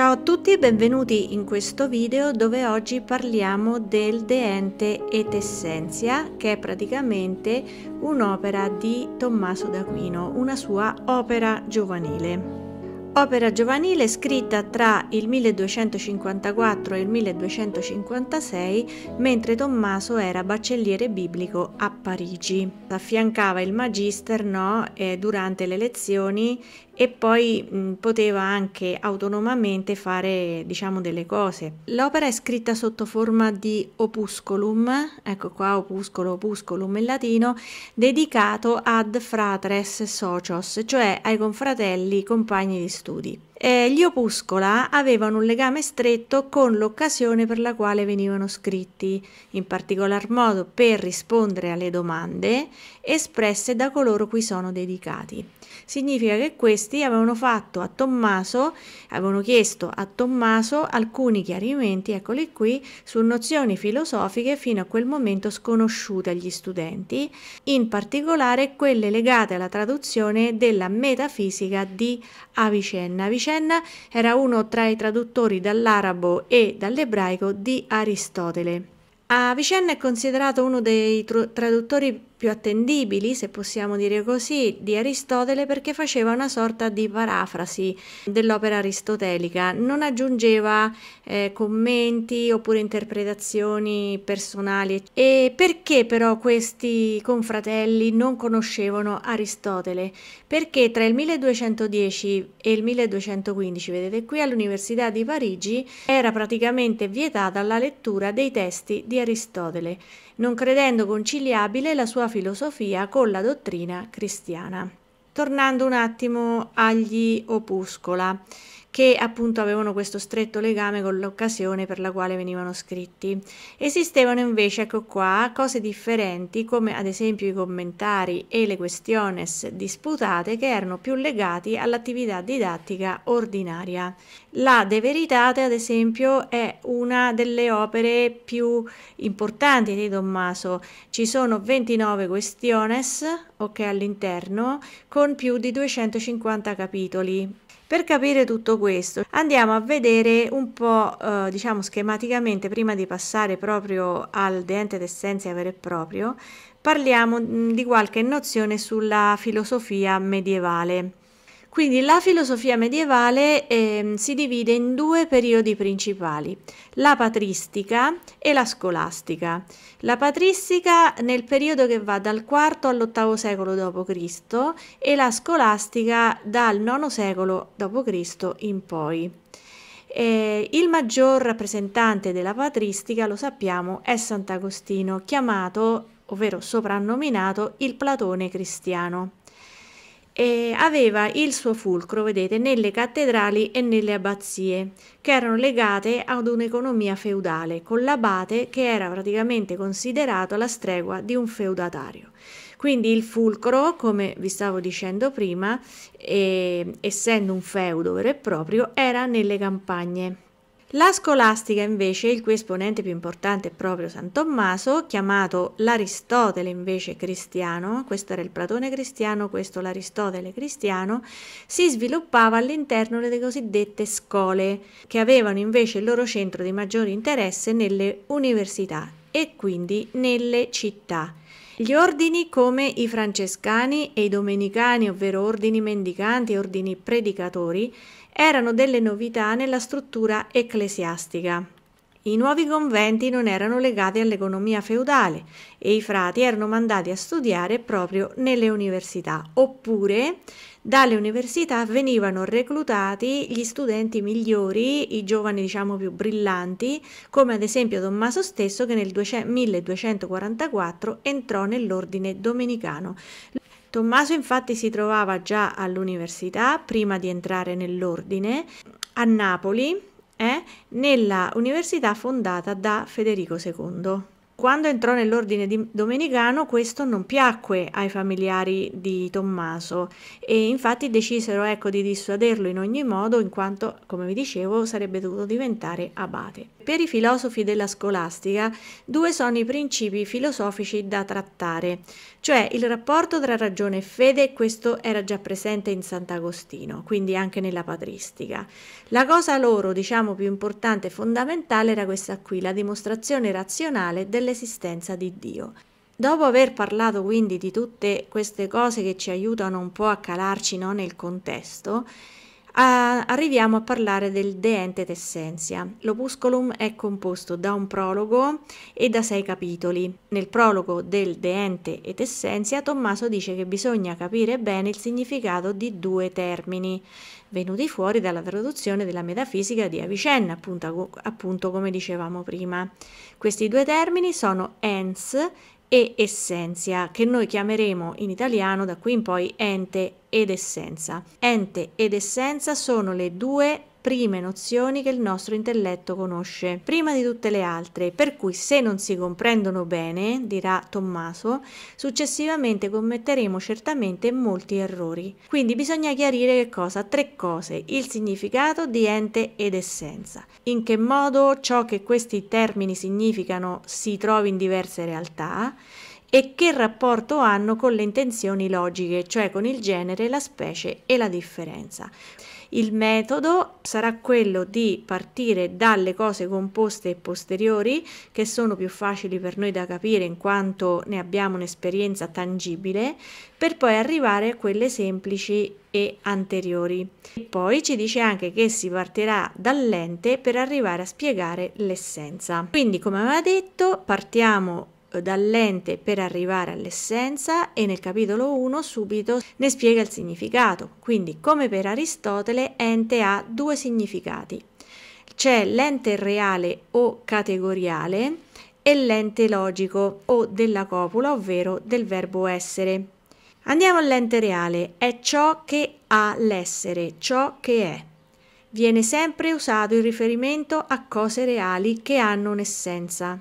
Ciao a tutti e benvenuti in questo video dove oggi parliamo del Deente et Essentia che è praticamente un'opera di Tommaso d'Aquino, una sua opera giovanile opera giovanile scritta tra il 1254 e il 1256 mentre Tommaso era baccelliere biblico a Parigi. Affiancava il magisterno eh, durante le lezioni e poi mh, poteva anche autonomamente fare diciamo delle cose. L'opera è scritta sotto forma di opuscolum, ecco qua opuscolo opuscolum in latino, dedicato ad fratres socios, cioè ai confratelli compagni di studio studi. eh, gli opuscola avevano un legame stretto con l'occasione per la quale venivano scritti, in particolar modo per rispondere alle domande espresse da coloro cui sono dedicati. Significa che questi avevano fatto a Tommaso, avevano chiesto a Tommaso alcuni chiarimenti, eccoli qui, su nozioni filosofiche fino a quel momento sconosciute agli studenti, in particolare quelle legate alla traduzione della metafisica di Avicenna. Avicenna Avicenna era uno tra i traduttori dall'arabo e dall'ebraico di Aristotele. Avicenna è considerato uno dei traduttori più attendibili, se possiamo dire così, di Aristotele perché faceva una sorta di parafrasi dell'opera aristotelica, non aggiungeva eh, commenti oppure interpretazioni personali. E perché però questi confratelli non conoscevano Aristotele? Perché tra il 1210 e il 1215, vedete qui all'Università di Parigi, era praticamente vietata la lettura dei testi di Aristotele, non credendo conciliabile la sua filosofia con la dottrina cristiana. Tornando un attimo agli opuscola, che appunto avevano questo stretto legame con l'occasione per la quale venivano scritti. Esistevano invece, ecco qua, cose differenti come ad esempio i commentari e le questiones disputate che erano più legati all'attività didattica ordinaria. La De Veritate, ad esempio, è una delle opere più importanti di Tommaso. Ci sono 29 questiones, ok, all'interno, con più di 250 capitoli. Per capire tutto questo andiamo a vedere un po' eh, diciamo schematicamente prima di passare proprio al dente d'essenza vero e proprio parliamo mh, di qualche nozione sulla filosofia medievale quindi la filosofia medievale eh, si divide in due periodi principali, la patristica e la scolastica. La patristica nel periodo che va dal IV all'VIII secolo d.C. e la scolastica dal IX secolo d.C. in poi. Eh, il maggior rappresentante della patristica, lo sappiamo, è Sant'Agostino, chiamato, ovvero soprannominato, il Platone cristiano e aveva il suo fulcro, vedete, nelle cattedrali e nelle abbazie, che erano legate ad un'economia feudale, con l'abate che era praticamente considerato la stregua di un feudatario. Quindi il fulcro, come vi stavo dicendo prima, eh, essendo un feudo vero e proprio, era nelle campagne la scolastica invece, il cui esponente più importante è proprio San Tommaso, chiamato l'Aristotele invece cristiano, questo era il Platone cristiano, questo l'Aristotele cristiano, si sviluppava all'interno delle cosiddette scole, che avevano invece il loro centro di maggiore interesse nelle università e quindi nelle città. Gli ordini come i francescani e i domenicani, ovvero ordini mendicanti e ordini predicatori, erano delle novità nella struttura ecclesiastica. I nuovi conventi non erano legati all'economia feudale e i frati erano mandati a studiare proprio nelle università, oppure dalle università venivano reclutati gli studenti migliori, i giovani diciamo più brillanti, come ad esempio Tommaso stesso che nel 1244 entrò nell'ordine domenicano. Tommaso infatti si trovava già all'università prima di entrare nell'ordine a Napoli, eh, nella università fondata da Federico II. Quando entrò nell'ordine domenicano questo non piacque ai familiari di Tommaso e infatti decisero ecco, di dissuaderlo in ogni modo in quanto, come vi dicevo, sarebbe dovuto diventare abate. Per i filosofi della scolastica due sono i principi filosofici da trattare, cioè il rapporto tra ragione e fede, questo era già presente in Sant'Agostino, quindi anche nella patristica. La cosa loro, diciamo, più importante e fondamentale era questa qui, la dimostrazione razionale delle dell'esistenza di Dio. Dopo aver parlato quindi di tutte queste cose che ci aiutano un po' a calarci no, nel contesto, Ah, arriviamo a parlare del De Ente Essentia. L'opusculum è composto da un prologo e da sei capitoli. Nel prologo del De Ente et Essentia Tommaso dice che bisogna capire bene il significato di due termini venuti fuori dalla traduzione della metafisica di Avicenna, appunto, appunto come dicevamo prima. Questi due termini sono ens e essenzia, che noi chiameremo in italiano da qui in poi ente ed essenza. Ente ed essenza sono le due prime nozioni che il nostro intelletto conosce, prima di tutte le altre, per cui se non si comprendono bene, dirà Tommaso, successivamente commetteremo certamente molti errori. Quindi bisogna chiarire che cosa? Tre cose, il significato di ente ed essenza, in che modo ciò che questi termini significano si trovi in diverse realtà, e che rapporto hanno con le intenzioni logiche, cioè con il genere, la specie e la differenza. Il metodo sarà quello di partire dalle cose composte e posteriori che sono più facili per noi da capire in quanto ne abbiamo un'esperienza tangibile, per poi arrivare a quelle semplici e anteriori. E poi ci dice anche che si partirà dall'ente per arrivare a spiegare l'essenza. Quindi, come aveva detto, partiamo dall'ente per arrivare all'essenza e nel capitolo 1 subito ne spiega il significato. Quindi, come per Aristotele, ente ha due significati. C'è l'ente reale o categoriale e l'ente logico o della copula, ovvero del verbo essere. Andiamo all'ente reale, è ciò che ha l'essere, ciò che è. Viene sempre usato in riferimento a cose reali che hanno un'essenza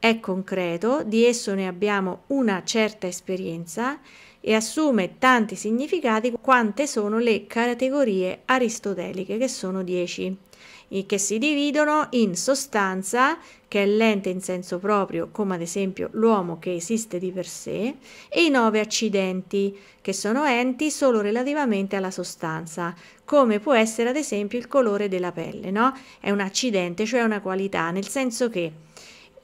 è concreto, di esso ne abbiamo una certa esperienza e assume tanti significati quante sono le categorie aristoteliche, che sono 10, che si dividono in sostanza, che è l'ente in senso proprio, come ad esempio l'uomo che esiste di per sé, e i nove accidenti, che sono enti solo relativamente alla sostanza, come può essere ad esempio il colore della pelle, no? È un accidente, cioè una qualità, nel senso che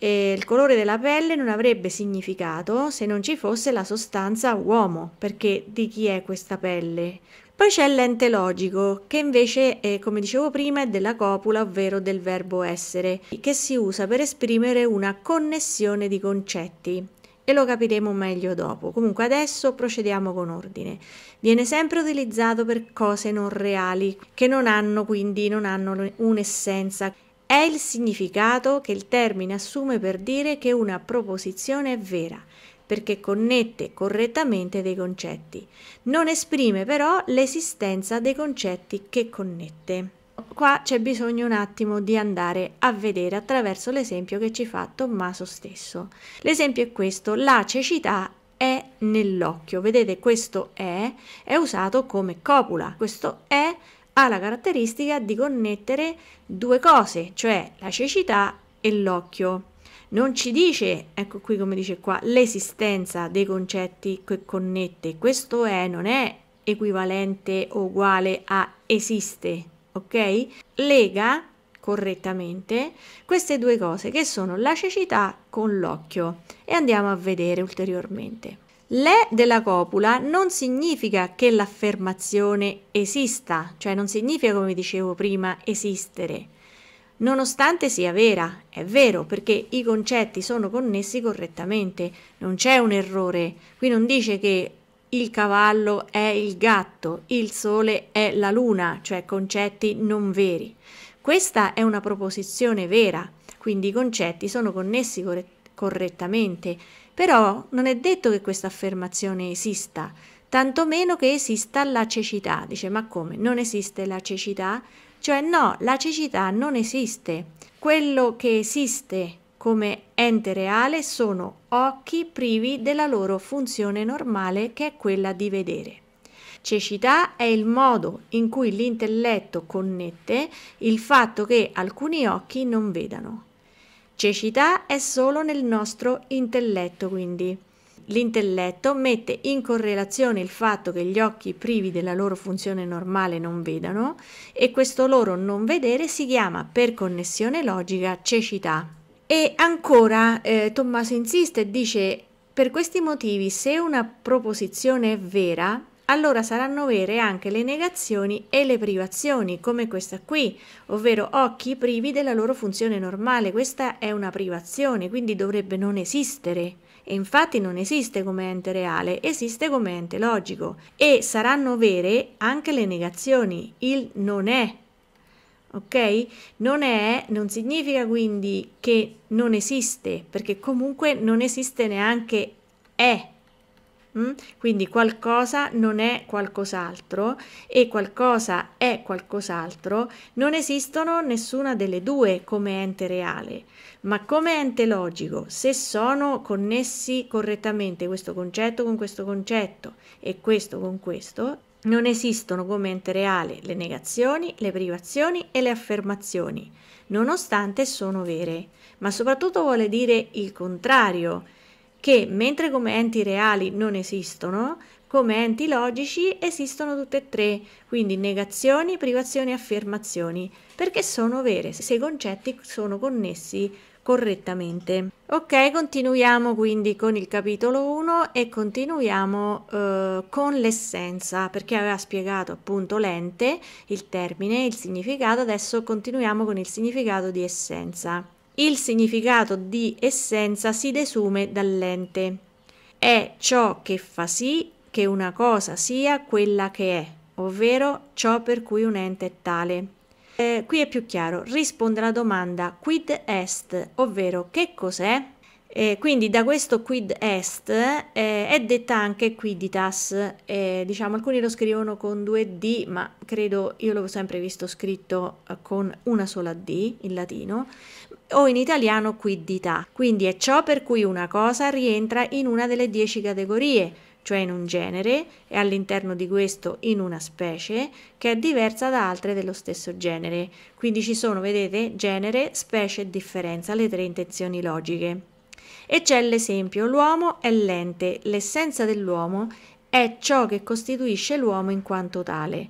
e il colore della pelle non avrebbe significato se non ci fosse la sostanza uomo, perché di chi è questa pelle? Poi c'è l'ente logico, che invece, è, come dicevo prima, è della copula, ovvero del verbo essere, che si usa per esprimere una connessione di concetti e lo capiremo meglio dopo. Comunque adesso procediamo con ordine. Viene sempre utilizzato per cose non reali, che non hanno quindi non hanno un'essenza è il significato che il termine assume per dire che una proposizione è vera, perché connette correttamente dei concetti. Non esprime però l'esistenza dei concetti che connette. Qua c'è bisogno un attimo di andare a vedere attraverso l'esempio che ci fa Tommaso stesso. L'esempio è questo, la cecità è nell'occhio. Vedete, questo è è usato come copula. Questo è ha la caratteristica di connettere due cose, cioè la cecità e l'occhio. Non ci dice, ecco qui come dice qua, l'esistenza dei concetti che connette. Questo è, non è equivalente o uguale a esiste, ok? Lega correttamente queste due cose che sono la cecità con l'occhio e andiamo a vedere ulteriormente. Le della copula non significa che l'affermazione esista, cioè non significa, come dicevo prima, esistere, nonostante sia vera, è vero perché i concetti sono connessi correttamente, non c'è un errore, qui non dice che il cavallo è il gatto, il sole è la luna, cioè concetti non veri. Questa è una proposizione vera, quindi i concetti sono connessi correttamente però non è detto che questa affermazione esista, tantomeno che esista la cecità. Dice, ma come? Non esiste la cecità? Cioè no, la cecità non esiste. Quello che esiste come ente reale sono occhi privi della loro funzione normale che è quella di vedere. Cecità è il modo in cui l'intelletto connette il fatto che alcuni occhi non vedano. Cecità è solo nel nostro intelletto, quindi. L'intelletto mette in correlazione il fatto che gli occhi privi della loro funzione normale non vedano e questo loro non vedere si chiama per connessione logica cecità. E ancora eh, Tommaso insiste e dice per questi motivi se una proposizione è vera allora saranno vere anche le negazioni e le privazioni, come questa qui, ovvero occhi privi della loro funzione normale. Questa è una privazione, quindi dovrebbe non esistere. E infatti non esiste come ente reale, esiste come ente logico. E saranno vere anche le negazioni, il non è. Ok? Non è non significa quindi che non esiste, perché comunque non esiste neanche è Mm? quindi qualcosa non è qualcos'altro e qualcosa è qualcos'altro, non esistono nessuna delle due come ente reale, ma come ente logico, se sono connessi correttamente questo concetto con questo concetto e questo con questo, non esistono come ente reale le negazioni, le privazioni e le affermazioni, nonostante sono vere, ma soprattutto vuole dire il contrario che mentre come enti reali non esistono, come enti logici esistono tutte e tre, quindi negazioni, privazioni e affermazioni, perché sono vere se i concetti sono connessi correttamente. Ok, continuiamo quindi con il capitolo 1 e continuiamo eh, con l'essenza, perché aveva spiegato appunto l'ente, il termine, il significato, adesso continuiamo con il significato di essenza. Il significato di essenza si desume dall'ente. È ciò che fa sì che una cosa sia quella che è, ovvero ciò per cui un ente è tale. Eh, qui è più chiaro, risponde alla domanda quid est, ovvero che cos'è? Eh, quindi da questo quid est eh, è detta anche quiditas, eh, diciamo alcuni lo scrivono con due d ma credo io l'ho sempre visto scritto eh, con una sola D in latino o in italiano quidità, quindi è ciò per cui una cosa rientra in una delle dieci categorie, cioè in un genere e all'interno di questo in una specie che è diversa da altre dello stesso genere. Quindi ci sono, vedete, genere, specie e differenza, le tre intenzioni logiche. E c'è l'esempio, l'uomo è l'ente, l'essenza dell'uomo è ciò che costituisce l'uomo in quanto tale.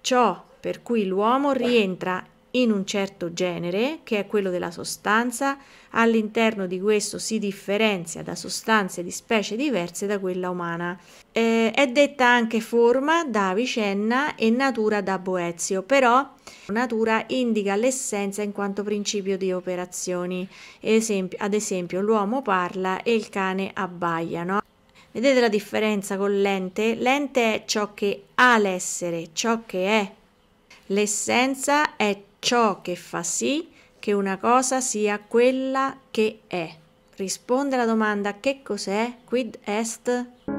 Ciò per cui l'uomo rientra in un certo genere, che è quello della sostanza, all'interno di questo si differenzia da sostanze di specie diverse da quella umana. Eh, è detta anche forma da Avicenna e natura da Boezio, però natura indica l'essenza in quanto principio di operazioni. Esempio, ad esempio l'uomo parla e il cane abbaia, no? Vedete la differenza con l'ente? L'ente è ciò che ha l'essere, ciò che è. L'essenza è ciò che fa sì che una cosa sia quella che è. Risponde alla domanda che cos'è quid est?